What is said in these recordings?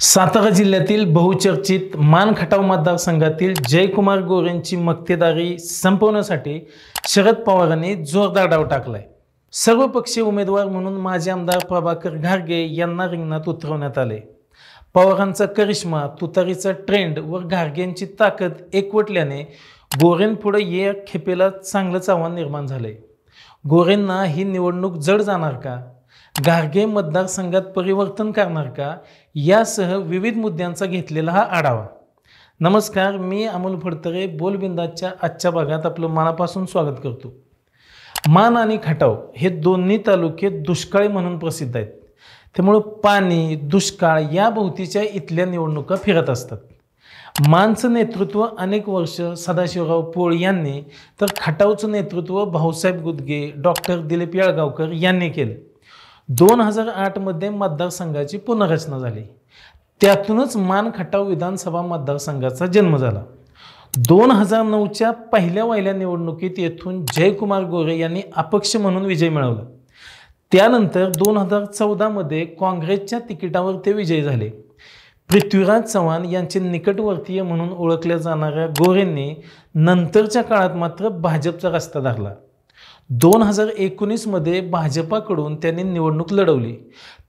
सातारा जिल्ह्यातील बहुचर्चित मानखटाव मतदारसंघातील जयकुमार गोरेंची मक्तेदारी संपवण्यासाठी शरद पवारांनी जोरदार डाव टाकलाय सर्वपक्षीय उमेदवार म्हणून माजी आमदार प्रभाकर घारगे यांना रिंगणात उतरवण्यात आले पवारांचा करिश्मा तुतारीचा ट्रेंड व घारगेंची ताकद एकवटल्याने गोरेंपुढे या खेपेला चांगलंच आव्हान निर्माण झालंय गोरेंना ही निवडणूक जड जाणार का घारगे मतदारसंघात परिवर्तन करणार का यासह विविध मुद्द्यांचा घेतलेला हा आढावा नमस्कार मी अमोल फडतरे बोलबिंदाच्या आजच्या भागात आपलं मनापासून स्वागत करतो मान आणि खटाव हे दोन्ही तालुके दुष्काळी म्हणून प्रसिद्ध आहेत त्यामुळं पाणी दुष्काळ या भोवतीच्या इथल्या निवडणुका फिरत असतात मानचं नेतृत्व अनेक वर्ष सदाशिवराव पोळ यांनी तर खटावचं नेतृत्व भाऊसाहेब गुदगे डॉक्टर दिलीप याळगावकर यांनी केलं दोन हजार आठमध्ये मतदारसंघाची पुनर्रचना झाली त्यातूनच मानखटाव विधानसभा मतदारसंघाचा जन्म झाला दोन हजार नऊच्या पहिल्या वहिल्या निवडणुकीत येथून जयकुमार गोरे यांनी अपक्ष म्हणून विजय मिळवला त्यानंतर दोन हजार चौदामध्ये काँग्रेसच्या तिकिटावर ते विजयी झाले पृथ्वीराज चव्हाण यांचे निकटवर्तीय म्हणून ओळखल्या जाणाऱ्या गोरेंनी नंतरच्या काळात मात्र भाजपचा रस्ता धरला दोन हजार एकोणीसमध्ये भाजपाकडून त्यांनी निवडणूक लढवली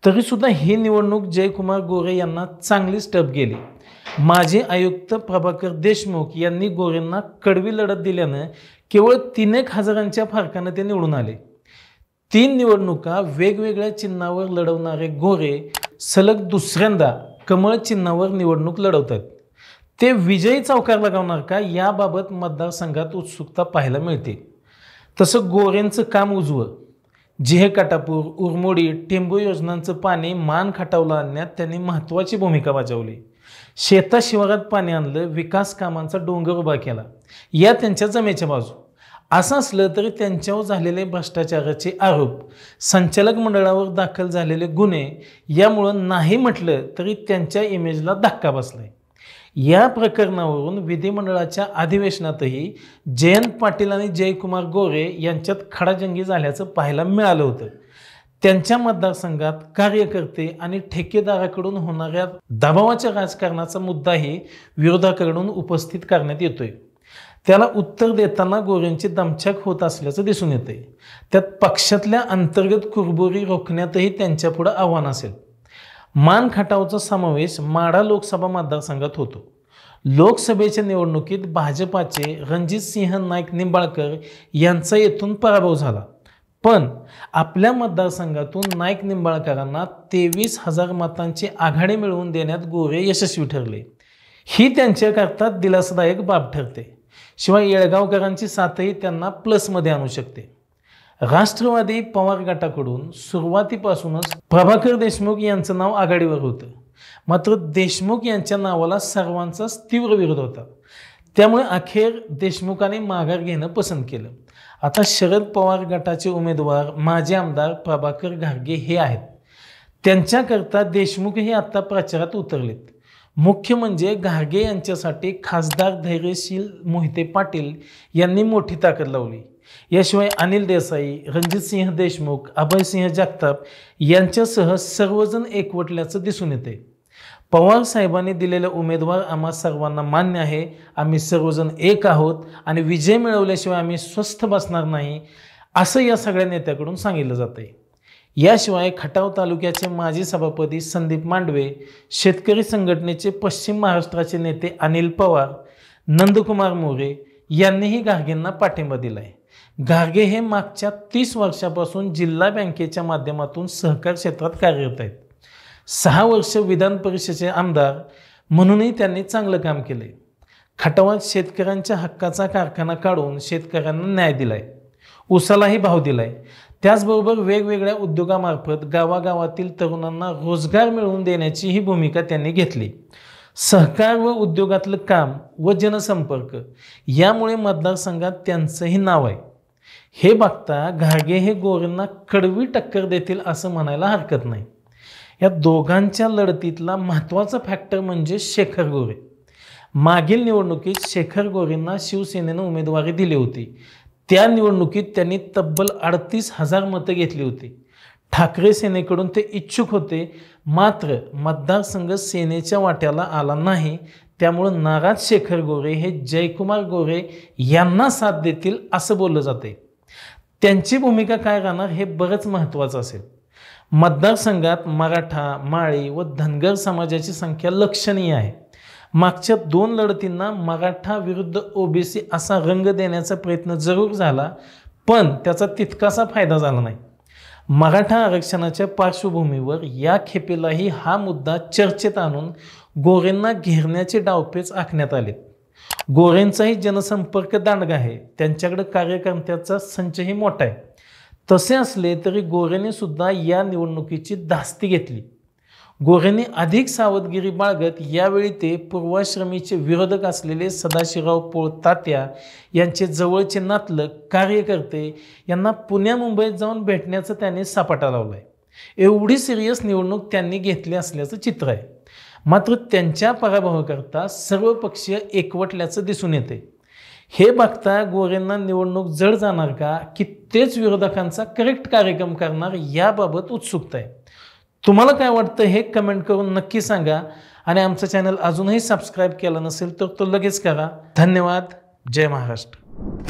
तरीसुद्धा ही निवडणूक जयकुमार गोरे यांना चांगलीच स्टप गेली माजी आयुक्त प्रभाकर देशमुख यांनी गोरेंना कडवी लढत दिल्यानं केवळ तीन एक हजारांच्या फारकानं ते निवडून आले तीन निवडणुका वेगवेगळ्या चिन्हावर लढवणारे गोरे सलग दुसऱ्यांदा कमळ चिन्हावर निवडणूक लढवतात ते विजयी चौकार लगावणार का याबाबत मतदारसंघात उत्सुकता पाहायला मिळते तसं गोऱ्यांचं काम उजवं काटापूर उरमोडी टेंबू योजनांचं पाणी मान खटावलं आणण्यात त्यांनी महत्त्वाची भूमिका बजावली शेता शिवारात पाणी आणलं विकास कामांचा डोंगर उभा केला या त्यांच्या जमेच्या बाजू असं असलं तरी त्यांच्यावर झालेले भ्रष्टाचाराचे आरोप संचालक मंडळावर दाखल झालेले गुन्हे यामुळं नाही म्हटलं तरी त्यांच्या इमेजला धक्का बसलाय या प्रकरणावरून विधिमंडळाच्या अधिवेशनातही जयंत पाटील आणि जयकुमार गोरे यांच्यात खडाजंगी झाल्याचं पाहायला मिळालं होतं त्यांच्या मतदारसंघात कार्यकर्ते आणि ठेकेदाराकडून होणाऱ्या दबावाच्या राजकारणाचा मुद्दाही विरोधाकडून उपस्थित करण्यात येतोय त्याला उत्तर देताना गोऱ्यांची दमछाक होत असल्याचं दिसून येते त्यात पक्षातल्या अंतर्गत कुरबुरी रोखण्यातही त्यांच्यापुढं आव्हान असेल मान खटावचा समावेश माडा लोकसभा मतदारसंघात होतो लोकसभेच्या निवडणुकीत भाजपाचे सिंह नाईक निंबाळकर यांचा येथून पराभव झाला पण आपल्या मतदारसंघातून नाईक निंबाळकरांना तेवीस हजार मतांची आघाडी मिळवून देण्यात गोरे यशस्वी ठरले ही त्यांच्याकरता दिलासादायक बाब ठरते शिवाय येळगावकरांची साथही त्यांना प्लसमध्ये आणू शकते राष्ट्रवादी पवार गटाकडून सुरुवातीपासूनच प्रभाकर देशमुख यांचं नाव आघाडीवर होतं मात्र देशमुख यांच्या नावाला सर्वांचाच तीव्र विरोध होता त्यामुळे अखेर देशमुखाने माघार घेणं पसंत केलं आता शरद पवार गटाचे उमेदवार माजी आमदार प्रभाकर घारगे हे आहेत त्यांच्याकरता देशमुख हे आत्ता प्रचारात उतरलेत मुख्य म्हणजे घारगे यांच्यासाठी खासदार धैर्यशील मोहिते पाटील यांनी मोठी ताकद लावली याशिवाय अनिल देसाई रणजितसिंह देशमुख अभयसिंह जगताप यांच्यासह सर्वजण एकवटल्याचं दिसून येते पवार साहेबांनी दिलेला उमेदवार आम्हा सर्वांना मान्य आहे आम्ही सर्वजण एक आहोत आणि विजय मिळवल्याशिवाय आम्ही स्वस्थ बसणार नाही असं या सगळ्या नेत्याकडून सांगितलं जातंय याशिवाय खटाव तालुक्याचे माजी सभापती संदीप मांडवे शेतकरी संघटनेचे पश्चिम महाराष्ट्राचे नेते अनिल पवार नंदकुमार मोरे यांनीही गार्गींना पाठिंबा दिला आहे घागे हे मागच्या तीस वर्षापासून जिल्हा बँकेच्या माध्यमातून सहकार क्षेत्रात कार्यरत आहेत सहा वर्ष विधान परिषदेचे आमदार म्हणूनही त्यांनी चांगलं काम केलं आहे खटावात शेतकऱ्यांच्या हक्काचा कारखाना काढून शेतकऱ्यांना न्याय दिलाय उसालाही भाव दिलाय त्याचबरोबर वेगवेगळ्या उद्योगामार्फत गावागावातील तरुणांना रोजगार मिळवून देण्याची ही भूमिका त्यांनी घेतली सहकार व उद्योगातलं काम व जनसंपर्क यामुळे मतदारसंघात त्यांचंही नाव आहे हे बघता घागे हे गोरेंना कडवी टक्कर देतील असं म्हणायला हरकत नाही या दोघांच्या लढतीतला महत्त्वाचा फॅक्टर म्हणजे शेखर गोरे मागील निवडणुकीत शेखर गोरेंना शिवसेनेनं उमेदवारी दिली होती त्या निवडणुकीत त्यांनी तब्बल अडतीस हजार मतं घेतली होती ठाकरे सेनेकडून ते इच्छुक होते मात्र मतदारसंघ सेनेच्या वाट्याला आला नाही त्यामुळं नाराज शेखर गोरे हे जयकुमार गोरे यांना साथ देतील असं बोललं जाते त्यांची भूमिका काय राहणार हे बरंच महत्त्वाचं असेल मतदारसंघात मराठा माळी व धनगर समाजाची संख्या लक्षणीय आहे मागच्या दोन लढतींना मराठा विरुद्ध ओबीसी असा रंग देण्याचा प्रयत्न जरूर झाला पण त्याचा तितकासा फायदा झाला नाही मराठा आरक्षणाच्या पार्श्वभूमीवर या खेपेलाही हा मुद्दा चर्चेत आणून गोरेंना घेरण्याचे डावपेच आखण्यात आले गोरेंचाही जनसंपर्क दांडगा आहे त्यांच्याकडे कार्यकर्त्याचा संचही मोठा आहे तसे असले तरी गोरेने सुद्धा या निवडणुकीची धास्ती घेतली गोरेने अधिक सावधगिरी बाळगत यावेळी ते पूर्वाश्रमीचे विरोधक असलेले सदाशिवराव पोळ तात्या यांचे जवळचे नातलग कार्यकर्ते यांना पुण्या मुंबईत जाऊन भेटण्याचं त्याने सापाटा लावलाय आहे एवढी सिरियस निवडणूक त्यांनी घेतली असल्याचं चित्र आहे मात्र त्यांच्या पराभवाकरता सर्व पक्षीय एकवटल्याचं दिसून येते हे बघता गोरेंना निवडणूक जड जाणार का की तेच विरोधकांचा करेक्ट कार्यक्रम करणार याबाबत उत्सुकता आहे तुम्हाला काय वाटतं हे कमेंट करून नक्की सांगा आणि आमचं चॅनल अजूनही सबस्क्राईब केलं नसेल तर तो लगेच करा धन्यवाद जय महाराष्ट्र